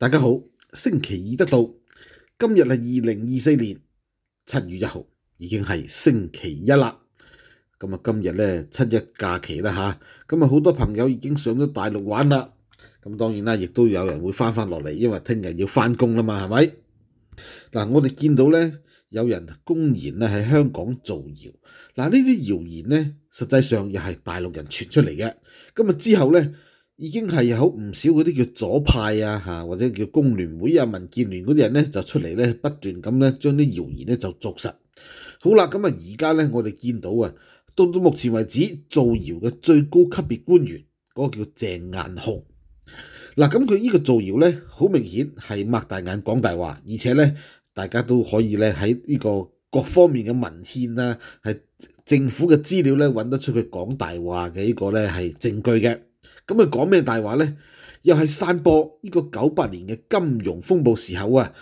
大家好，星期二得到今日系二零二四年七月一号，已经系星期一啦。咁啊，今日咧七一假期啦吓，咁啊，好多朋友已经上咗大陆玩啦。咁当然啦，亦都有人会翻翻落嚟，因为听日要翻工啦嘛，系咪？嗱，我哋见到咧，有人公然咧喺香港造谣，嗱呢啲谣言咧，实际上又系大陆人传出嚟嘅。咁啊之后咧。已經係有唔少嗰啲叫左派啊，嚇或者叫工聯會啊、民建聯嗰啲人咧，就出嚟咧不斷咁咧將啲謠言咧就捉實。好啦，咁啊而家咧我哋見到啊，到到目前為止造謠嘅最高級別官員嗰個叫鄭雁雄嗱，咁佢呢個造謠咧好明顯係擘大眼講大話，而且咧大家都可以咧喺呢個各方面嘅文獻啊，係政府嘅資料咧揾得出佢講大話嘅呢個咧係證據嘅。咁啊，講咩大話呢？又係散播呢個九八年嘅金融風暴時候啊，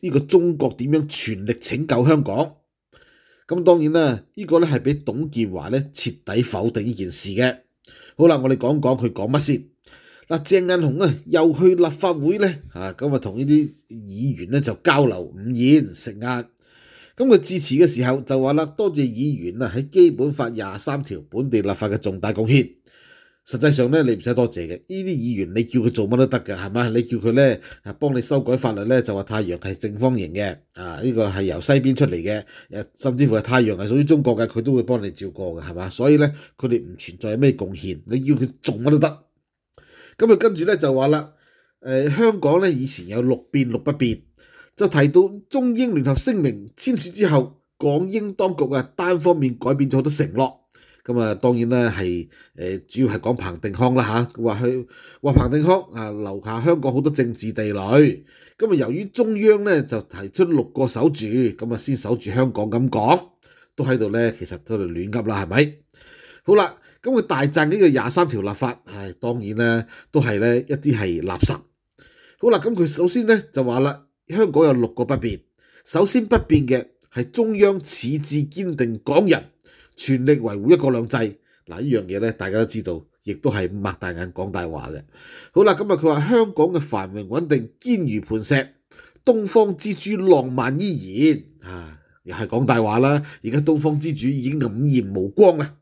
呢個中國點樣全力拯救香港？咁當然啦，呢個咧係俾董建華咧徹底否定呢件事嘅。好啦，我哋講講佢講乜先。嗱，鄭雁雄啊，又去立法會呢，啊咁啊，同呢啲議員呢就交流，唔厭食晏。咁佢致辞嘅時候就話啦，多謝議員啊，喺基本法廿三條本地立法嘅重大貢獻。实际上咧，你唔使多谢嘅，呢啲议员你叫佢做乜都得嘅，系嘛？你叫佢咧，幫帮你修改法律咧，就话太阳系正方形嘅，啊，呢个系由西边出嚟嘅，甚至乎系太阳系属于中国嘅，佢都会帮你照顾嘅，系嘛？所以咧，佢哋唔存在咩贡献，你要佢做乜都得。咁啊，跟住咧就话啦，诶，香港咧以前有六变六不变，就提到中英联合声明签署之后，港英当局啊单方面改变咗好多承诺。咁啊，當然咧係誒，主要係講彭定康啦嚇，話佢話彭定康啊，留下香港好多政治地雷。咁啊，由於中央咧就提出六個守住，咁啊先守住香港咁講，都喺度咧，其實都係亂噏啦，係咪？好啦，咁佢大讚呢個廿三條立法，唉，當然咧都係咧一啲係垃圾。好啦，咁佢首先咧就話啦，香港有六個不變，首先不變嘅係中央始至堅定港人。全力維護一國兩制，嗱呢樣嘢咧，大家都知道，亦都係擘大眼講大話嘅。好啦，今日佢話香港嘅繁榮穩定堅如磐石，東方之珠浪漫依然，啊，又係講大話啦。而家東方之珠已經黯然無光啦。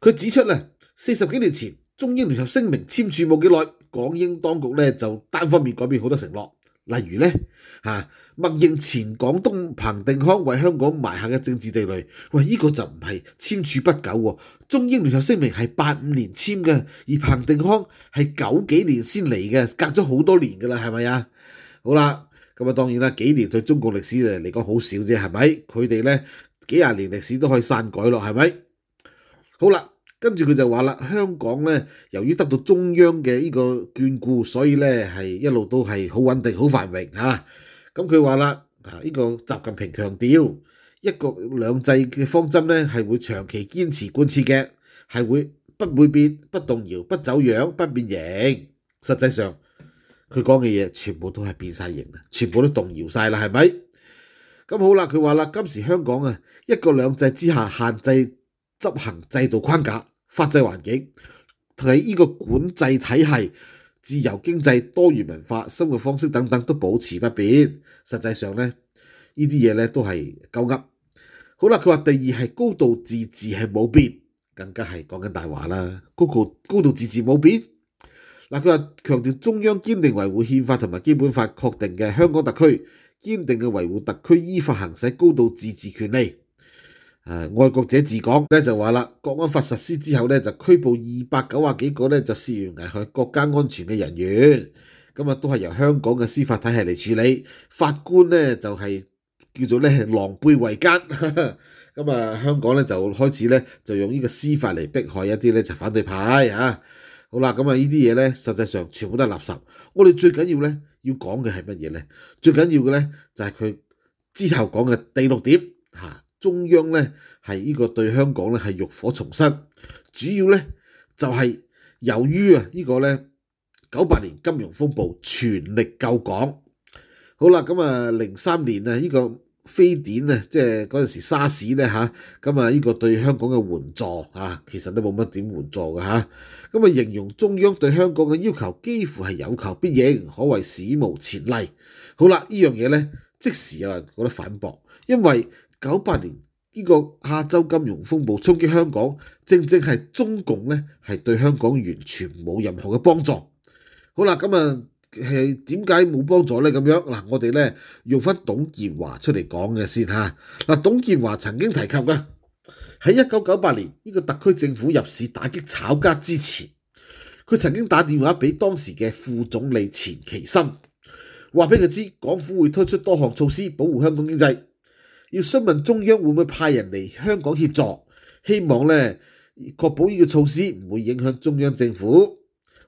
佢指出咧，四十幾年前中英聯合聲明簽署冇幾耐，港英當局咧就單方面改變好多承諾。例如咧嚇，默認前廣東彭定康為香港埋下嘅政治地雷，喂，呢個就唔係簽署不久喎，中英聯合聲明係八五年簽嘅，而彭定康係九幾年先嚟嘅，隔咗好多年噶啦，係咪呀？好啦，咁啊當然啦，幾年對中國歷史嚟講好少啫，係咪？佢哋咧幾廿年歷史都可以篡改咯，係咪？好啦。跟住佢就话啦，香港咧由于得到中央嘅呢个眷顾，所以咧系一路都系好稳定、好繁荣啊！咁佢话啦，啊呢个习近平强调一国两制嘅方针咧系会长期坚持贯彻嘅，系会不会变、不动摇、不走样、不变形。实际上佢讲嘅嘢全部都系变晒形啦，全部都动摇晒啦，系咪？咁好啦，佢话啦，今时香港啊一国两制之下限制执行制度框架。法制环境、喺呢个管制体系、自由经济、多元文化、生活方式等等都保持不变。实际上咧，呢啲嘢咧都系够噏。好啦，佢话第二系高度自治系冇变，更加系讲紧大话啦。高高度自治冇变，嗱佢话强调中央坚定维护宪法同埋基本法确定嘅香港特区，坚定嘅维护特区依法行使高度自治权利。誒，愛國者自講咧就話啦，國安法實施之後咧就拘捕二百九啊幾個咧就涉嫌危害國家安全嘅人員，咁啊都係由香港嘅司法體系嚟處理，法官咧就係叫做咧狼狽為奸，咁啊香港咧就開始咧就用呢個司法嚟迫害一啲咧就反對派啊，好啦，咁啊呢啲嘢咧實際上全部都係垃圾，我哋最緊要咧要講嘅係乜嘢咧？最緊要嘅咧就係佢之後講嘅第六點嚇。中央咧係呢個對香港咧係欲火重生，主要咧就係由於啊呢個咧九八年金融風暴全力救港，好啦咁啊零三年啊呢個非典啊即係嗰陣時沙士咧嚇，咁啊呢個對香港嘅援助啊其實都冇乜點援助嘅嚇，咁啊形容中央對香港嘅要求幾乎係有求必應，可謂史無前例。好啦，呢樣嘢咧即時有人覺得反駁，因為九八年呢個亞洲金融風暴衝擊香港，正正係中共咧係對香港完全冇任何嘅幫助。好啦，咁啊係點解冇幫助咧？咁樣嗱，我哋咧用翻董建华出嚟講嘅先嚇。嗱，董建华曾經提及嘅喺一九九八年呢個特區政府入市打擊炒家之前，佢曾經打電話俾當時嘅副總理錢其森。話俾佢知港府會推出多項措施保護香港經濟。要詢問中央會唔會派人嚟香港協助，希望咧確保呢個措施唔會影響中央政府，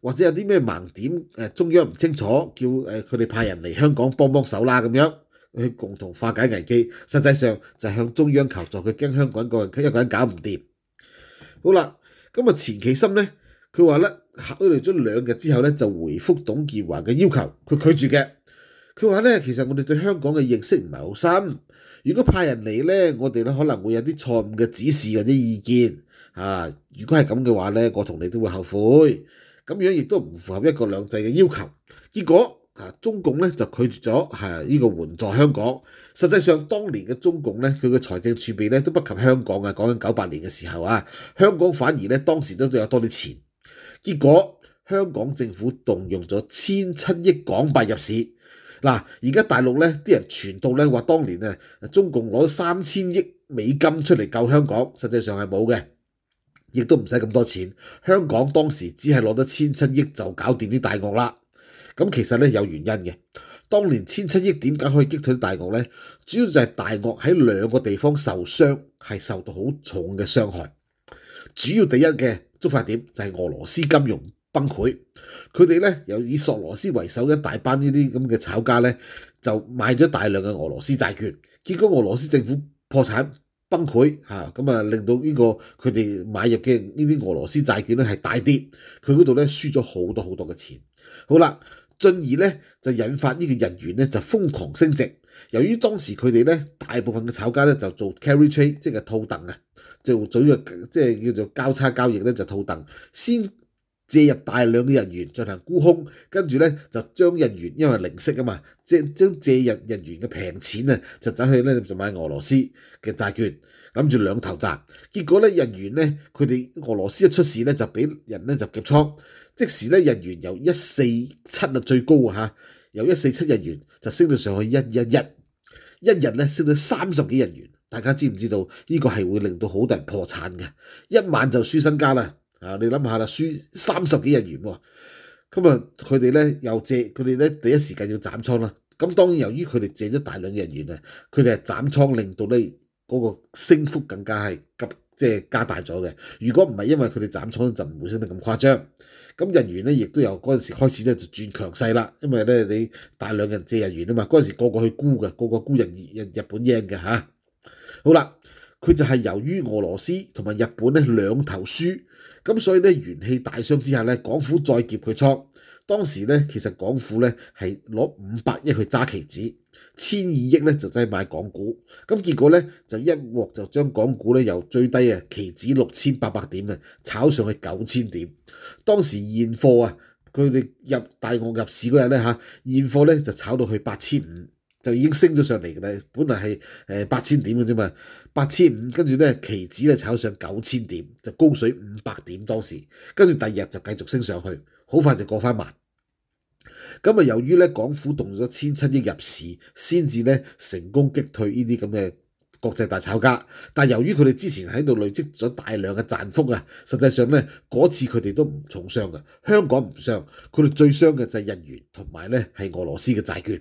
或者有啲咩盲點誒，中央唔清楚，叫誒佢哋派人嚟香港幫幫手啦，咁樣去共同化解危機。實際上就向中央求助，佢驚香港一個人一個人搞唔掂。好啦，咁啊，錢其琛咧，佢話咧考慮咗兩日之後咧，就回覆董建華嘅要求，佢拒絕嘅。佢話咧，其實我哋對香港嘅認識唔係好深。如果派人嚟咧，我哋咧可能會有啲錯誤嘅指示或者意見啊。如果係咁嘅話咧，我同你都會後悔。咁樣亦都唔符合一國兩制嘅要求。結果啊，中共咧就拒絕咗係呢個援助香港。實際上，當年嘅中共咧佢嘅財政儲備咧都不及香港啊。講緊九八年嘅時候啊，香港反而咧當時都仲有多啲錢。結果香港政府動用咗千七億港幣入市。嗱，而家大陸咧啲人傳到咧話，當年啊中共攞三千億美金出嚟救香港，實際上係冇嘅，亦都唔使咁多錢。香港當時只係攞得千七億就搞掂啲大鱷啦。咁其實咧有原因嘅，當年千七億點解可以擊退大鱷咧？主要就係大鱷喺兩個地方受傷，係受到好重嘅傷害。主要第一嘅觸發點就係俄羅斯金融。崩潰，佢哋咧又以索罗斯為首嘅一大班呢啲咁嘅炒家咧，就買咗大量嘅俄羅斯債券，結果俄羅斯政府破產崩潰嚇，咁啊令到呢個佢哋買入嘅呢啲俄羅斯債券咧係大跌，佢嗰度咧輸咗好多好多嘅錢。好啦，進而咧就引發呢個日元咧就瘋狂升值。由於當時佢哋咧大部分嘅炒家咧就做 carry trade，即係套凳啊，做咗個即係叫做交叉交易咧就套凳，先。借入大量嘅人員進行沽空，跟住咧就將日元因為零息啊嘛，即將借入日元嘅平錢啊，就走去咧就買俄羅斯嘅債券，諗住兩頭賺。結果咧日元咧佢哋俄羅斯一出事咧就俾人咧就劫倉，即時咧日元由一四七啊最高啊嚇，由一四七日元就升到上去一一一一日咧升到三十幾日元。大家知唔知道呢個係會令到好多人破產嘅，一晚就輸身家啦。啊！你諗下啦，輸三十幾日元喎，咁啊佢哋咧又借，佢哋咧第一時間要斬倉啦。咁當然由於佢哋借咗大量嘅日元啊，佢哋係斬倉，令到咧嗰個升幅更加係急，即係加大咗嘅。如果唔係因為佢哋斬倉，就唔會升得咁誇張。咁日元咧亦都有嗰陣時開始咧就轉強勢啦，因為咧你大量人借日元啊嘛，嗰陣時個個去沽嘅，個個沽日日日本 yen 嘅嚇。好啦。佢就係由於俄羅斯同埋日本咧兩頭輸，咁所以咧元氣大傷之下咧，港府再劫佢倉。當時咧其實港府咧係攞五百億去揸期指，千二億咧就擠買港股。咁結果咧就一鑊就將港股咧由最低啊期指六千八百點啊炒上去九千點。當時現貨啊，佢哋入大鱷入市嗰日咧嚇，現貨咧就炒到去八千五。就已經升咗上嚟嘅啦，本嚟係誒八千點嘅啫嘛，八千五，跟住咧期指咧炒上九千點，就高水五百點當時，跟住第二日就繼續升上去，好快就過翻萬。咁啊，由於咧港府動咗千七億入市，先至咧成功擊退呢啲咁嘅國際大炒家。但由於佢哋之前喺度累積咗大量嘅賺幅啊，實際上咧嗰次佢哋都唔重傷嘅，香港唔傷，佢哋最傷嘅就係日元同埋咧係俄羅斯嘅債券。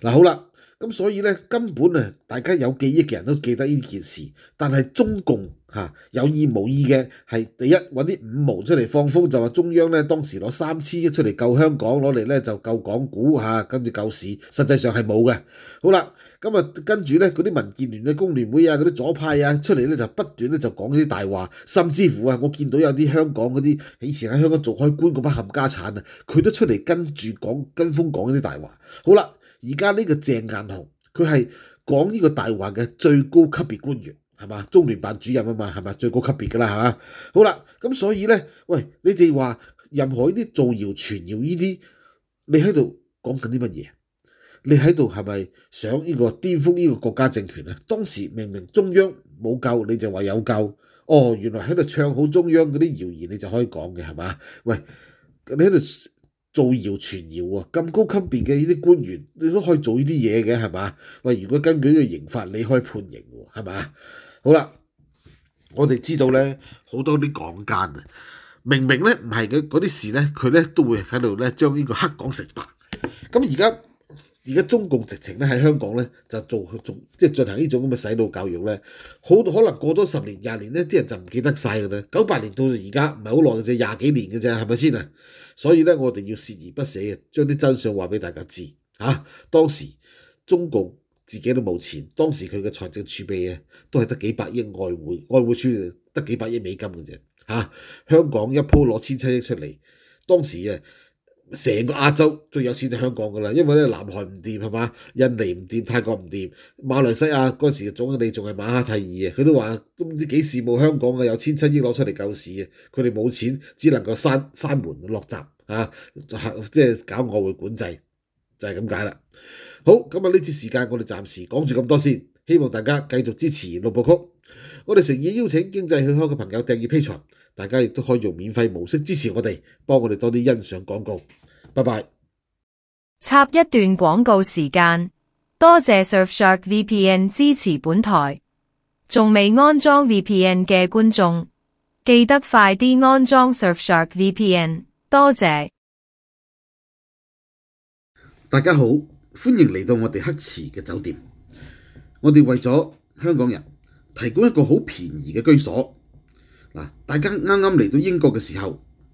嗱好啦，咁所以咧根本啊，大家有記憶嘅人都記得呢件事，但係中共嚇有意無意嘅係第一揾啲五毛出嚟放風，就話中央咧當時攞三千億出嚟救香港，攞嚟咧就救港股嚇，跟住救市，實際上係冇嘅。好啦，咁啊跟住咧嗰啲民建聯嘅工聯會啊，嗰啲左派啊出嚟咧就不斷咧就講啲大話，甚至乎啊我見到有啲香港嗰啲以前喺香港做開官嗰班冚家產啊，佢都出嚟跟住講跟風講啲大話。好啦。而家呢個鄭雁雄，佢係講呢個大環嘅最高級別官員，係嘛？中聯辦主任啊嘛，係咪最高級別噶啦？嚇，好啦，咁所以呢，喂，你哋話任何呢啲造謠傳謠呢啲，你喺度講緊啲乜嘢？你喺度係咪想呢個巔覆呢個國家政權啊？當時明明中央冇救，你就話有救，哦，原來喺度唱好中央嗰啲謠言，你就可以講嘅係嘛？喂，你喺度？造谣傳謠啊！咁高級別嘅呢啲官員，你都可以做呢啲嘢嘅係嘛？喂，如果根據呢個刑法，你可以判刑喎，係嘛？好啦，我哋知道咧，好多啲港奸啊，明明咧唔係嘅嗰啲事咧，佢咧都會喺度咧將呢個黑港成白。咁而家。而家中共直情咧喺香港咧就做做即係進行呢種咁嘅洗腦教育咧，好可能過多十年廿年咧，啲人就唔記得曬嘅啦。九八年到而家唔係好耐嘅啫，廿幾年嘅啫係咪先啊？所以咧，我哋要視而不捨，將啲真相話俾大家知嚇。當時中共自己都冇錢，當時佢嘅財政儲備啊，都係得幾百億外匯，外匯儲得幾百億美金嘅啫嚇。香港一鋪攞千七億出嚟，當時啊～成個亞洲最有錢就香港噶啦，因為咧南韓唔掂係嘛，印尼唔掂，泰國唔掂，馬來西亞嗰時總理仲係馬哈蒂爾啊，佢都話都唔知幾羨慕香港嘅有千七億攞出嚟救市啊！佢哋冇錢，只能夠閂閂門落閘啊，即係搞外匯管制，就係咁解啦。好，咁啊呢次時間我哋暫時講住咁多先，希望大家繼續支持六部曲。我哋誠意邀請經濟向开嘅朋友訂阅批存，大家亦都可以用免費模式支持我哋，幫我哋多啲欣賞廣告。拜拜。插一段广告时间，多谢 Surfshark VPN 支持本台。仲未安装 VPN 嘅观众，记得快啲安装 Surfshark VPN。多谢。大家好，欢迎嚟到我哋黑池嘅酒店。我哋为咗香港人提供一个好便宜嘅居所。嗱，大家啱啱嚟到英国嘅时候。